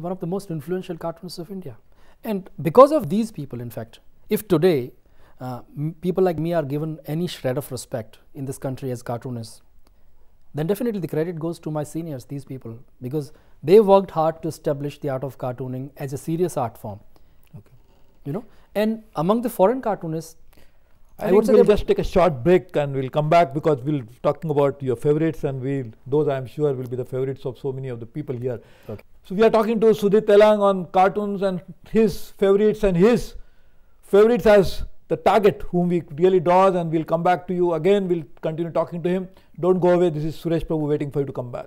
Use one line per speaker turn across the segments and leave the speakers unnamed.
one of the most influential cartoonists of India. And because of these people, in fact, if today uh, people like me are given any shred of respect in this country as cartoonists, then definitely the credit goes to my seniors, these people, because they worked hard to establish the art of cartooning as a serious art form. Okay. You know, and among the foreign cartoonists, I, I would we'll just
take a short break and we'll come back because we'll talking about your favorites and we'll those I'm sure will be the favorites of so many of the people here. Okay. So we are talking to Sudhir Telang on cartoons and his favorites and his favorites as the target whom we really draw. and we'll come back to you again. We'll continue talking to him. Don't go away. This is Suresh Prabhu waiting for you to come back.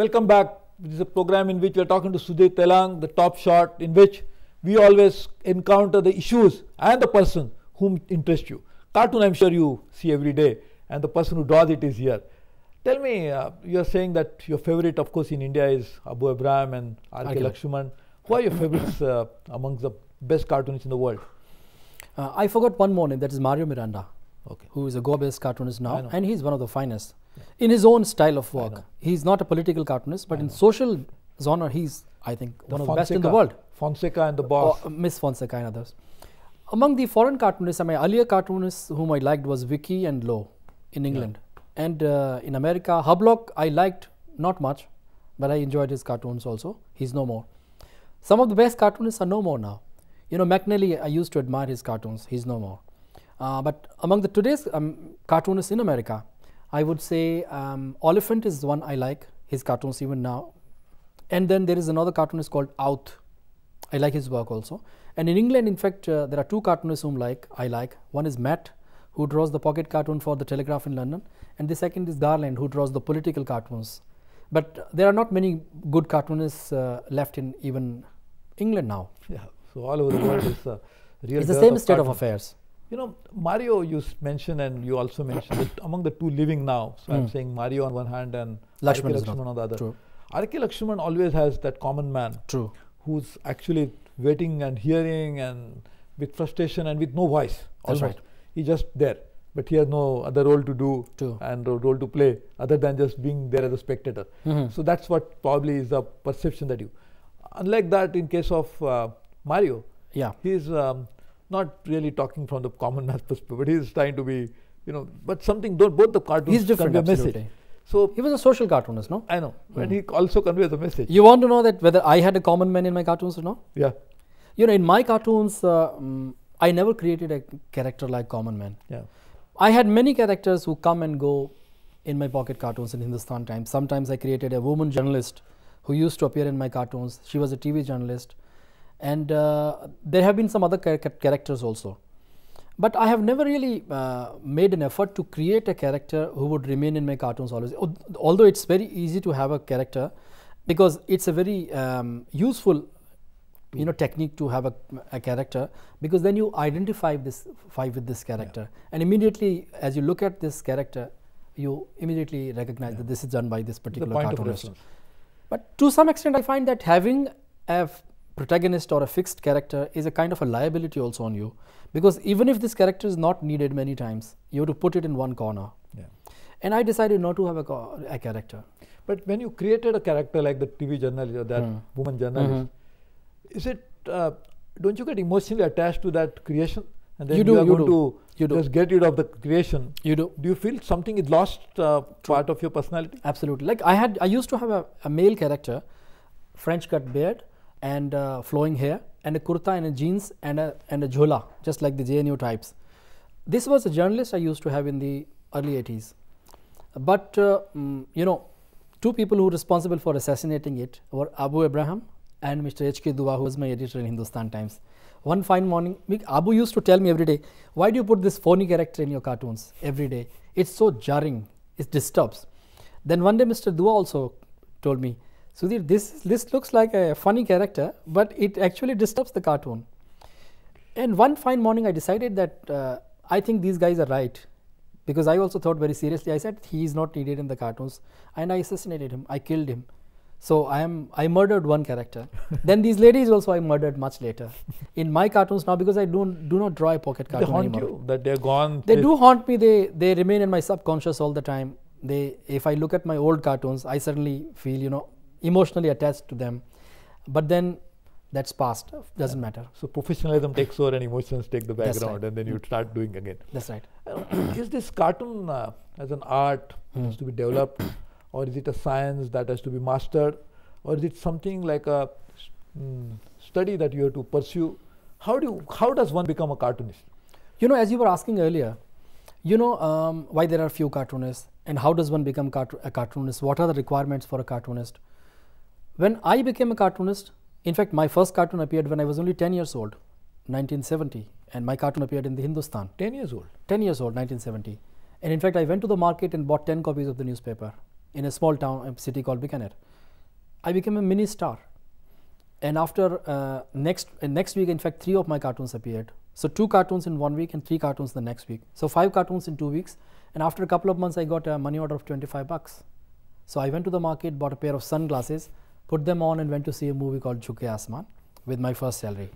Welcome back. This is a program in which we are talking to Sudhir Telang, the top shot, in which we always encounter the issues and the person whom interests you. Cartoon, I'm sure you see every day, and the person who draws it is here. Tell me, uh, you are saying that your favorite, of course, in India is Abu Ibrahim and R.K. Lakshman. Who are your favorites uh, amongst the
best cartoonists in the world? Uh, I forgot one more name, that is Mario Miranda okay. who is a Goebbels cartoonist now, and he's one of the finest yeah. in his own style of work. He's not a political cartoonist, but in social genre, he's I think the one of the best in the world. Fonseca and the boss, oh, uh, Miss Fonseca and others. Among the foreign cartoonists, my earlier cartoonists whom I liked was Vicky and Lowe in England, yeah. and uh, in America, Hublock I liked not much, but I enjoyed his cartoons also. He's no more. Some of the best cartoonists are no more now. You know, McNally, I used to admire his cartoons. He's no more. Uh, but among the today's um, cartoonists in America, I would say um, Oliphant is one I like, his cartoons even now. And then there is another cartoonist called Out. I like his work also. And in England, in fact, uh, there are two cartoonists whom like I like. One is Matt, who draws the pocket cartoon for the Telegraph in London, and the second is Garland, who draws the political cartoons. But there are not many good cartoonists uh, left in even England now.
Yeah, so all over the world is uh, real. It's the same of state cartoon. of affairs. You know, Mario, you mentioned, and you also mentioned that among the two living now. So mm. I'm hmm. saying Mario on one hand and Lakshman, Lakshman on the other. True. R.K. Lakshman always has that common man. True. Who's actually waiting and hearing and with frustration and with no voice. Almost. That's right. He's just there. But he has no other role to do True. and role to play other than just being there as a spectator. Mm-hmm. So that's what probably is the perception that you. Unlike that, in case of uh, Mario, yeah, he's um, not really talking from the common man's perspective, but he's trying to be, you know,
but something, both the cartoons he's different, convey absolutely. message. So he was a social cartoonist, no? I know, mm. and he also conveys a message. You want to know that whether I had a common man in my cartoons or not? Yeah. You know, in my cartoons, uh, mm, I never created a character like common man. Yeah. I had many characters who come and go in my pocket cartoons in Hindustan Times. Sometimes I created a woman journalist who used to appear in my cartoons. She was a TV journalist and uh, there have been some other char characters also. But I have never really uh, made an effort to create a character who would remain in my cartoons always. Although it's very easy to have a character because it's a very um, useful you know technique to have a, a, character because then you identify this five with this character yeah. and immediately as you look at this character you immediately recognize yeah. that this is done by this particular cartoonist but to some extent i find that having a protagonist or a fixed character is a kind of a liability also on you because even if this character is not needed many times you have to put it in one corner
yeah.
and i decided not to have a, a, character but when you created a
character like the tv journalist or that mm. woman journalist mm-hmm.
is it uh, don't you get
emotionally attached to that creation and then you, do, you are you going do. to you do. just get rid of the creation. You do.
Do you feel something is lost uh, part of your personality? Absolutely. Like I had, I used to have a, a male character, French cut beard, and uh, flowing hair and a kurta and a jeans and a and a jhola just like the JNU types. This was a journalist I used to have in the early 80s. But uh, mm, you know, two people who were responsible for assassinating it were Abu Abraham and Mr. H.K. Dua, who was my editor in Hindustan Times. One fine morning, Abu used to tell me every day, why do you put this phony character in your cartoons every day? It's so jarring, it disturbs. Then one day Mr. Dua also told me, so this this looks like a funny character, but it actually disturbs the cartoon. And one fine morning, I decided that uh, I think these guys are right because I also thought very seriously. I said he is not needed in the cartoons, and I assassinated him. I killed him. So I am I murdered one character. then these ladies also I murdered much later. In my cartoons now because I don't do not draw a pocket cartoon they haunt anymore. You, that they're gone. They, they do haunt me. They they remain in my subconscious all the time. They if I look at my old cartoons, I suddenly feel you know emotionally attached to them but then that's past doesn't yeah. matter so professionalism takes
over and emotions take the background right. and then you start doing again
that's right uh, is this cartoon
uh, as an art hmm. has to be developed or is it a science that has to be mastered or is it something like a mm, study that you have to pursue how
do you, how does one become a cartoonist you know as you were asking earlier you know um, why there are few cartoonists and how does one become a cartoonist what are the requirements for a cartoonist when I became a cartoonist, in fact, my first cartoon appeared when I was only 10 years old, 1970, and my cartoon appeared in the Hindustan. 10 years old? 10 years old, 1970. And in fact, I went to the market and bought 10 copies of the newspaper in a small town, a city called Bikaner. I became a mini star. And after uh, next, uh, next week, in fact, three of my cartoons appeared. So two cartoons in one week and three cartoons the next week. So five cartoons in two weeks. And after a couple of months, I got a money order of 25 bucks. So I went to the market, bought a pair of sunglasses, put them on and went to see a movie called Chukke Asman with my first salary.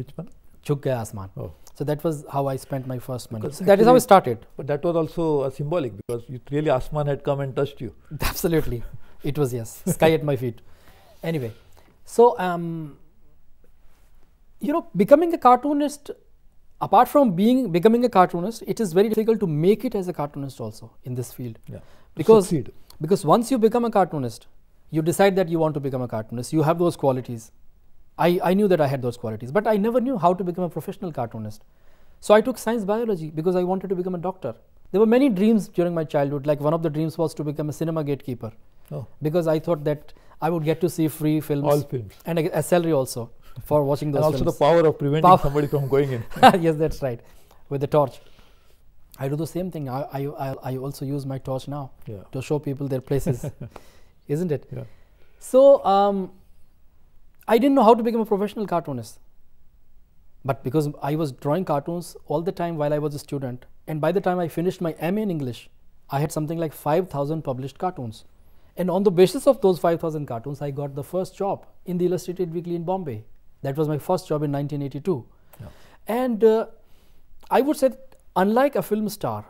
Which one? Chukke Asman. Oh. So that was how I spent my first money. that is how I
started. But that was also symbolic because you really Asman had come and touched you. Absolutely. it was yes, sky at my
feet. Anyway, so um, you know, becoming a cartoonist, apart from being becoming a cartoonist, it is very difficult to make it as a cartoonist also in this field. Yeah. Because Succeed. because once you become a cartoonist, you decide that you want to become a cartoonist you have those qualities I, I knew that i had those qualities but i never knew how to become a professional cartoonist so i took science biology because i wanted to become a doctor there were many dreams during my childhood like one of the dreams was to become a cinema gatekeeper oh. because i thought that i would get to see free films all films and a, a salary also for watching those and also films. the power of preventing power. somebody from going in yes that's right with the torch i do the same thing i, I, I also use my torch now yeah. to show people their places isn't it? Yeah. So um, I didn't know how to become a professional cartoonist. But because I was drawing cartoons all the time while I was a student, and by the time I finished my MA in English, I had something like 5,000 published cartoons. And on the basis of those 5,000 cartoons, I got the first job in the Illustrated Weekly in Bombay. That was my first job in 1982. Yeah. And uh, I would say, unlike a film star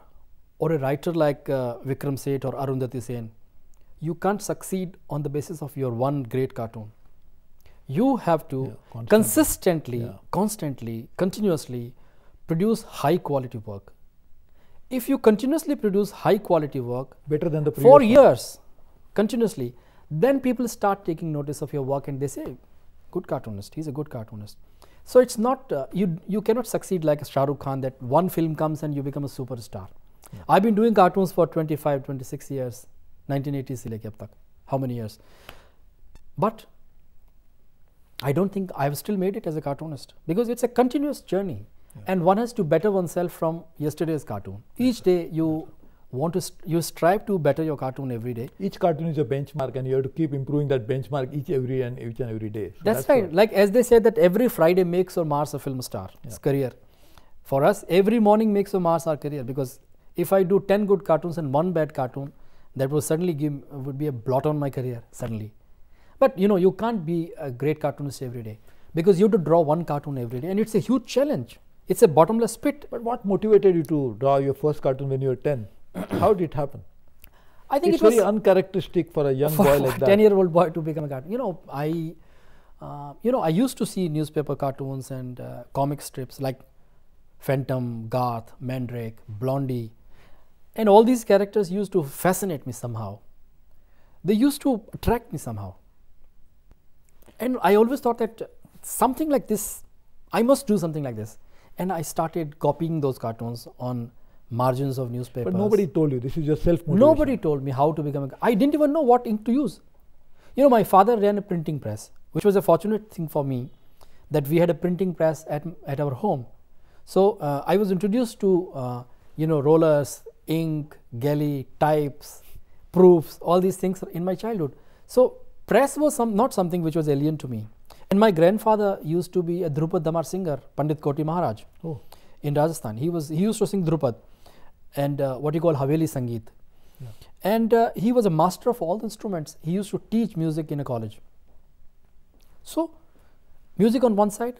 or a writer like uh, Vikram Seth or Arundhati Sen, you can't succeed on the basis of your one great cartoon you have to yeah, constantly. consistently yeah. constantly continuously produce high quality work if you continuously produce high quality work better than the previous for years continuously then people start taking notice of your work and they say good cartoonist he's a good cartoonist so it's not uh, you you cannot succeed like Shah Rukh Khan that one film comes and you become a superstar yeah. i've been doing cartoons for 25 26 years 1980s से लेके अब तक how many but I don't think I've still made it as a cartoonist because it's a continuous journey, and one has to better oneself from yesterday's cartoon. Each day you want to st you strive to better your cartoon every day. Each cartoon is a benchmark, and you have to keep improving that
benchmark each every and each and every day. So that's, that's, right.
What. Like as they say that every Friday makes or mars a film star. Yeah. It's career. For us, every morning makes or mars our career because if I do ten good cartoons and one bad cartoon, that would suddenly give would be a blot on my career suddenly. But you know, you can't be a great cartoonist every day because you have to draw one cartoon every day, and it's a huge challenge. It's a bottomless pit. But what motivated you to draw your first cartoon when you were ten?
How did it happen? I think it's it was very uncharacteristic for a young for boy like that.
Ten-year-old boy to become a cartoon. You know, I, uh, you know, I used to see newspaper cartoons and uh, comic strips like Phantom, Garth, Mandrake, Blondie, and all these characters used to fascinate me somehow. They used to attract me somehow. And I always thought that something like this, I must do something like this. And I started copying those cartoons on margins of newspapers. But nobody told you. This is your self motivation. Nobody told me how to become I didn't even know what ink to use. You know, my father ran a printing press, which was a fortunate thing for me that we had a printing press at, at our home. So uh, I was introduced to, uh, you know, rollers, ink, galley, types, proofs, all these things in my childhood. So press was some, not something which was alien to me. And my grandfather used to be a Drupad Damar singer, Pandit Koti Maharaj, oh. in Rajasthan. He was he used to sing Drupad and uh, what you call Haveli Sangeet. Yeah. And uh, he was a master of all the instruments. He used to teach music in a college. So, music on one side,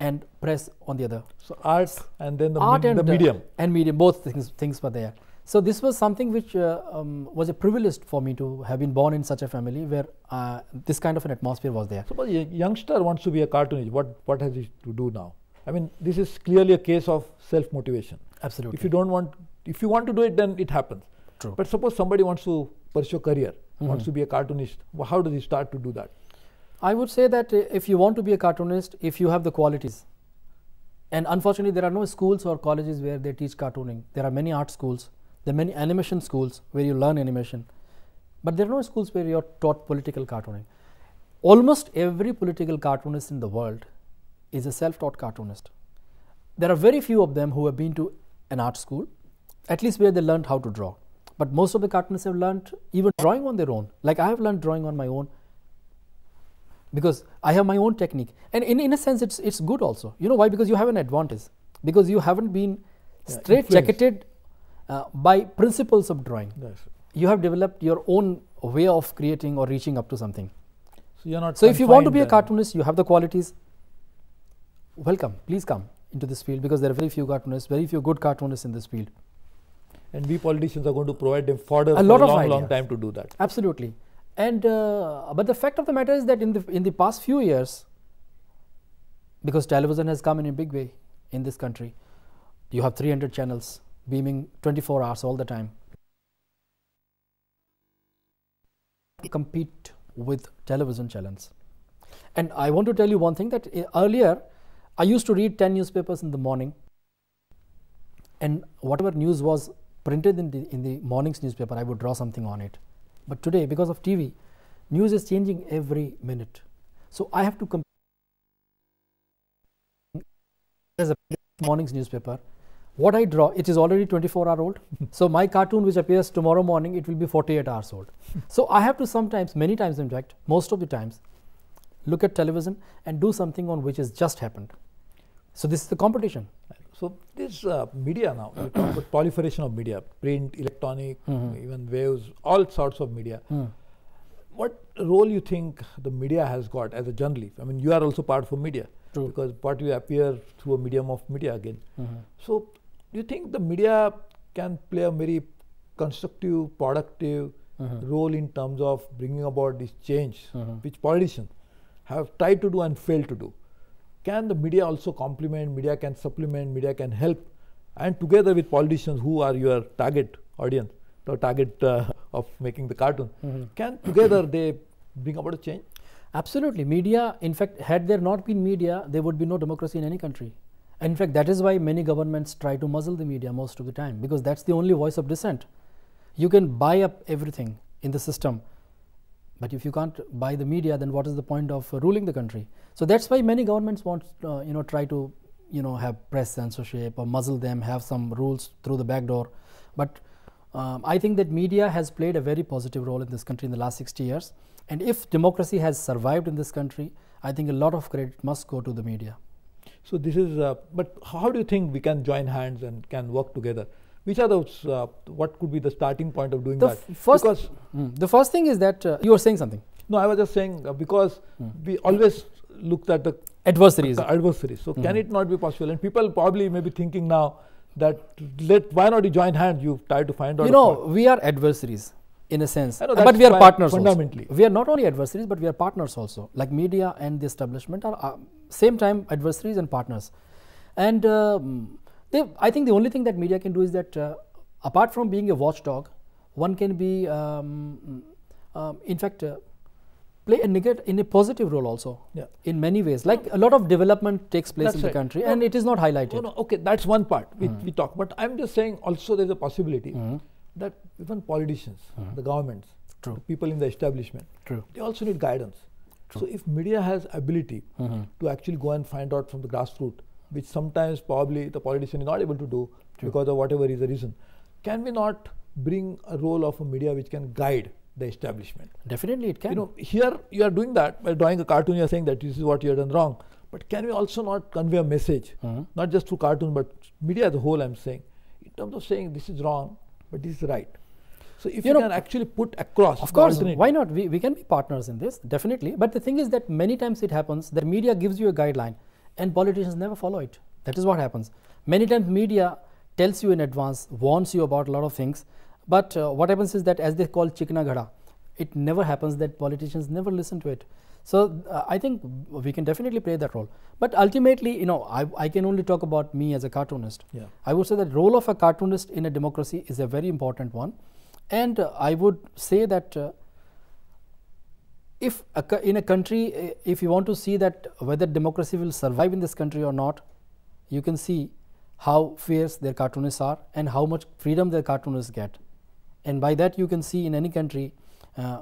and press on the other. So art and then the, art me and, the medium. and medium, both things, things were there. So this was something which uh, um, was a privilege for me to have been born in such a family where uh, this kind of an atmosphere was there. Suppose
a youngster wants to
be a cartoonist, what, what has he to do now?
I mean, this is clearly a case of self-motivation. Absolutely. If you don't want, if you want to do it, then it happens. True. But suppose somebody wants to pursue a career, mm -hmm. wants to be a cartoonist, how does he start
to do that? I would say that uh, if you want to be a cartoonist, if you have the qualities, and unfortunately, there are no schools or colleges where they teach cartooning. There are many art schools, there are many animation schools where you learn animation, but there are no schools where you are taught political cartooning. Almost every political cartoonist in the world is a self taught cartoonist. There are very few of them who have been to an art school, at least where they learned how to draw. But most of the cartoonists have learned even drawing on their own. Like I have learned drawing on my own because I have my own technique. And in, in a sense, it's, it's good also. You know why? Because you have an advantage. Because you haven't been yeah, straight jacketed uh, by principles of drawing. Yes. You have developed your own way of creating or reaching up to something. So you're not. So if you want to be a cartoonist, you have the qualities. Welcome, please come into this field because there are very few cartoonists, very few good cartoonists in this field.
And we politicians are going to provide them fodder a lot for a long, long time to do that.
Absolutely. And uh, but the fact of the matter is that in the in the past few years, because television has come in a big way in this country, you have 300 channels beaming 24 hours all the time. Compete with television channels, and I want to tell you one thing that eh, earlier I used to read 10 newspapers in the morning, and whatever news was printed in the in the morning's newspaper, I would draw something on it. But today, because of TV, news is changing every minute. So I have to compare as a morning's newspaper. What I draw, it is already 24 hour old. so my cartoon, which appears tomorrow morning, it will be 48 hours old. so I have to sometimes, many times in fact, most of the times, look at television and do something on which has just happened. So this is the competition. So
this uh, media now, you talk about proliferation of media, print, electronic, mm-hmm. even waves, all sorts of media. Mm. What role you think the media has got as a journalist? I mean, you are also part of media True. because what you appear through a medium of media again. Mm-hmm. So do you think the media can play a very constructive, productive mm-hmm. role in terms of bringing about this change, mm-hmm. which politicians have tried to do and failed to do? can the media also complement, media can supplement, media can help, and together with politicians who are your target audience, the target uh, of making the cartoon, mm-hmm. can together they bring about
a change? Absolutely. Media, in fact, had there not been media, there would be no democracy in any country. In fact, that is why many governments try to muzzle the media most of the time because that's the only voice of dissent. You can buy up everything in the system but if you can't buy the media, then what is the point of uh, ruling the country? So that's why many governments want, uh, you know, try to, you know, have press censorship or muzzle them, have some rules through the back door. But um, I think that media has played a very positive role in this country in the last 60 years. And if democracy has survived in this country, I think a lot of credit must go to the media. So this is,
uh, but how do you think we can join hands and can work together? which are those uh, what could be the starting point of doing the that first because mm, the first thing is that uh, you were saying something no i was just saying uh, because mm. we always looked at the adversaries adversaries so mm. can hmm. it not be possible and people probably may be thinking now that let why not you join hands you try to find out you know
we are adversaries in a sense know, but we are partners fundamentally also. we are not only adversaries but we are partners also like media and the establishment are uh, same time adversaries and partners and um, they, I think the only thing that media can do is that uh, apart from being a watchdog, one can be, um, um, in fact, uh, play a negative in a positive role also yeah. in many ways like a lot of development takes place that's in right. the country no, and it is not highlighted no, no, okay that's one part we, mm. we talk but i'm just saying also there's a possibility mm.
that even politicians mm. the governments True. the people in the establishment True. they also need guidance True. so if media has ability -hmm. to actually go and find out from the grassroots which sometimes probably the politician is not able to do True. because of whatever is the reason. Can we not bring a role of a media which can guide the establishment? Definitely, it can. You know, here you are doing that by drawing a cartoon. You are saying that this is what you have done wrong. But can we also not convey a message, mm-hmm. not just through cartoon, but media as a whole? I'm saying, in terms of saying this is wrong, but this
is right. So if you, you know, can actually put across, of course, why not? We, we can be partners in this, definitely. But the thing is that many times it happens that media gives you a guideline and politicians never follow it. That is what happens. Many times media tells you in advance, warns you about a lot of things, but uh, what happens is that as they call chikna ghada, it never happens that politicians never listen to it. So uh, I think we can definitely play that role. But ultimately, you know, I, I can only talk about me as a cartoonist. Yeah. I would say that role of a cartoonist in a democracy is a very important one. And uh, I would say that uh, if a in a country eh, if you want to see that whether democracy will survive in this country or not you can see how fierce their cartoonists are and how much freedom their cartoonists get and by that you can see in any country uh,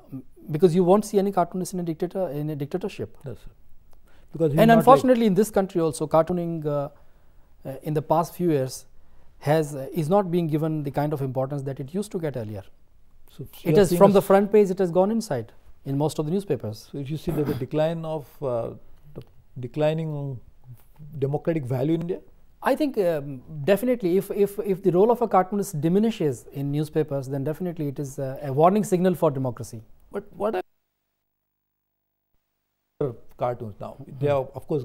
because you won't see any cartoonist in a dictator in a dictatorship yes,
because and unfortunately
like in this country also cartooning uh, uh, in the past few years has uh, is not being given the kind of importance that it used to get earlier so it is from the front page it has gone inside in most of the newspapers.
If you see the, the decline of uh, the declining democratic value
in India. I think um, definitely, if, if, if the role of a cartoonist diminishes in newspapers, then definitely it is uh, a warning signal for democracy. But what are
cartoons now? Mm -hmm. They are, of course,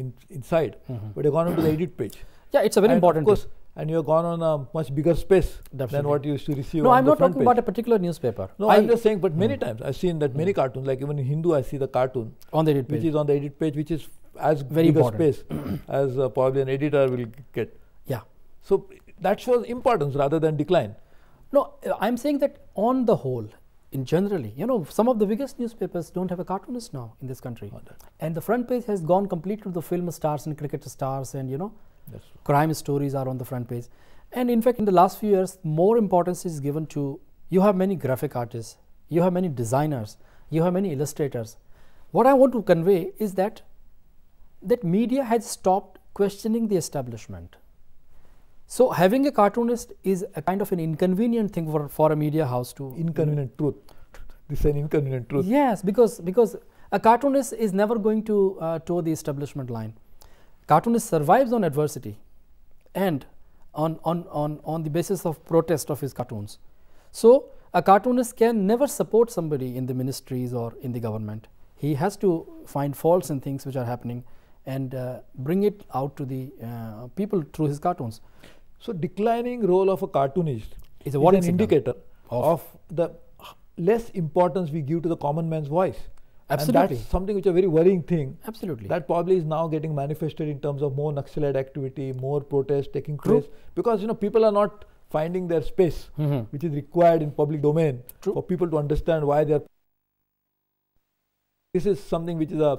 in, inside, mm -hmm. but they've gone into the edit page. Yeah, it's a very and important. Of course, thing and you have gone on a much bigger space Definitely. than what you used to
receive. No, I'm not talking page. about a particular newspaper. No, I, am just
saying, but many mm. times I've seen that mm. many cartoons, like even in Hindu, I see the cartoon on the edit page, which is on the edit page, which is as very big important. space as uh, probably an editor will get. Yeah. So that shows importance rather than decline.
No, uh, I'm saying that on the whole, in generally, you know, some of the biggest newspapers don't have a cartoonist now in this country, and the front page has gone completely to the film stars and cricket stars and you know Yes. Crime stories are on the front page. And in fact, in the last few years, more importance is given to you have many graphic artists, you have many designers, you have many illustrators. What I want to convey is that that media has stopped questioning the establishment. So having a cartoonist is a kind of an inconvenient thing for, for a media house to inconvenient truth. This is an inconvenient truth. Yes, because because a cartoonist is never going to uh, toe the establishment line cartoonist survives on adversity and on, on, on, on the basis of protest of his cartoons. So, a cartoonist can never support somebody in the ministries or in the government. He has to find faults in things which are happening and uh, bring it out to the uh, people through his cartoons. So, declining role of a cartoonist is, a is an
indicator of, of the less importance we give to the common man's voice. Absolutely. And that's something which is a very worrying thing. Absolutely. That probably is now getting manifested in terms of more Naxalite activity, more protests taking True. place because you know people are not finding their space, mm -hmm. which is required in public domain True. for people to understand why they are. This is something which is a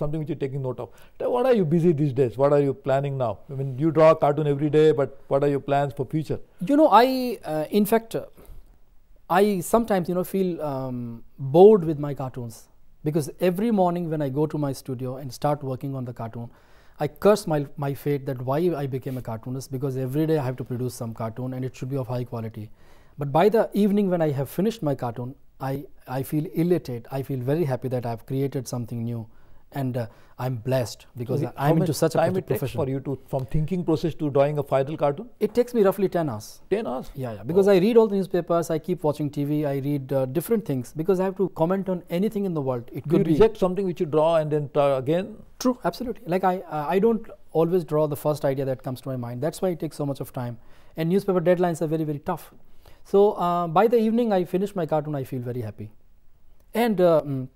something which you're taking note of. What are you busy these days? What are you planning now? I mean, you draw a cartoon every day, but what are your plans for future?
You know, I uh, in fact, uh, I sometimes you know feel um, bored with my cartoons. Because every morning when I go to my studio and start working on the cartoon, I curse my, my fate that why I became a cartoonist because every day I have to produce some cartoon and it should be of high quality. But by the evening when I have finished my cartoon, I, I feel elated. I feel very happy that I have created something new and uh, I'm blessed because so I'm into such a time it profession. Takes for you to from thinking process to drawing a final cartoon. It takes me roughly ten hours. Ten hours. Yeah, yeah. Because oh. I read all the newspapers, I keep watching TV, I read uh, different things because I have to comment on anything in the world. It could you reject something which you draw and then try again. True, absolutely. Like I, uh, I don't always draw the first idea that comes to my mind. That's why it takes so much of time. And newspaper deadlines are very, very tough. So uh, by the evening, I finish my cartoon. I feel very happy, and. Uh, mm,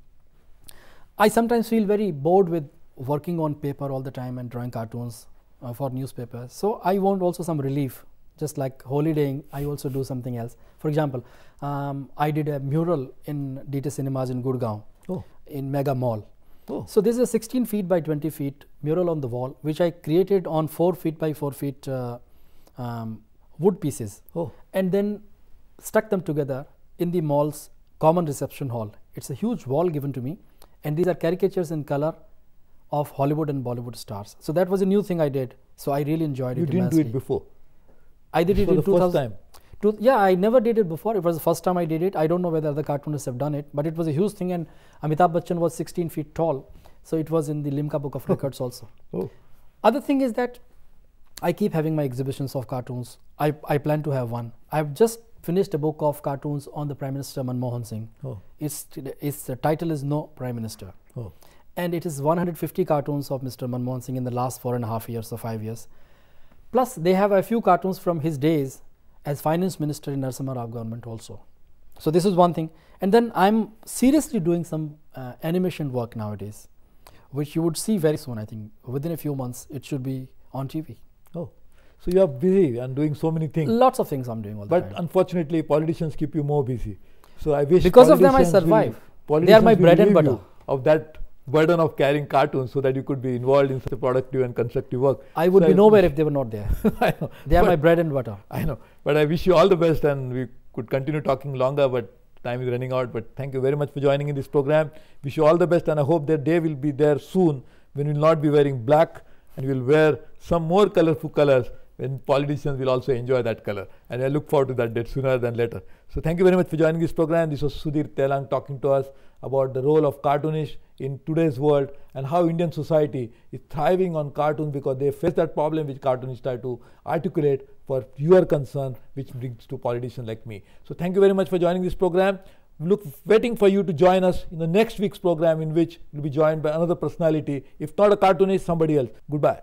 I sometimes feel very bored with working on paper all the time and drawing cartoons uh, for newspapers. So I want also some relief, just like holidaying, I also do something else. For example, um, I did a mural in DT Cinemas in Gurgaon, oh. in Mega Mall. Oh. So this is a 16 feet by 20 feet mural on the wall, which I created on 4 feet by 4 feet uh, um, wood pieces. Oh. And then stuck them together in the mall's common reception hall. It's a huge wall given to me and these are caricatures in color of Hollywood and Bollywood stars. So that was a new thing I did. So I really enjoyed you it. You didn't immensely. do it before. I did before it in the first time. yeah, I never did it before. It was the first time I did it. I don't know whether other cartoonists have done it, but it was a huge thing. And Amitabh Bachchan was 16 feet tall, so it was in the Limca Book of Records also. Oh. Other thing is that I keep having my exhibitions of cartoons. I, I plan to have one. I've just finished a book of cartoons on the Prime Minister Manmohan Singh. Oh. Its, its title is No Prime Minister. Oh. And it is 150 cartoons of Mr. Manmohan Singh in the last four and a half years or five years. Plus, they have a few cartoons from his days as finance minister in Narsimha Rao government also. So, this is one thing. And then I'm seriously doing some uh, animation work nowadays, which you would see very soon, I think. Within a few months, it should be on TV. So you are busy and doing so many things. Lots of things I'm doing all but time. But unfortunately,
politicians keep you more busy. So I wish because of them I survive. Will, they are my bread and butter. Of that burden of carrying cartoons, so that you could be involved in such a productive and constructive work. I would so be I nowhere
if they were not there. I know. They are but my bread and butter.
I know. But I wish you all the best, and we could continue talking longer, but time is running out. But thank you very much for joining in this program. Wish you all the best, and I hope that day will be there soon when we will not be wearing black and we will wear some more colorful colors when politicians will also enjoy that color. And I look forward to that date sooner than later. So thank you very much for joining this program. This was Sudhir Telang talking to us about the role of cartoonish in today's world and how Indian society is thriving on cartoons because they face that problem which cartoonists try to articulate for your concern which brings to politicians like me. So thank you very much for joining this program. Look, waiting for you to join us in the next week's program in which you'll be joined by another personality, if not a cartoonist, somebody else. Goodbye.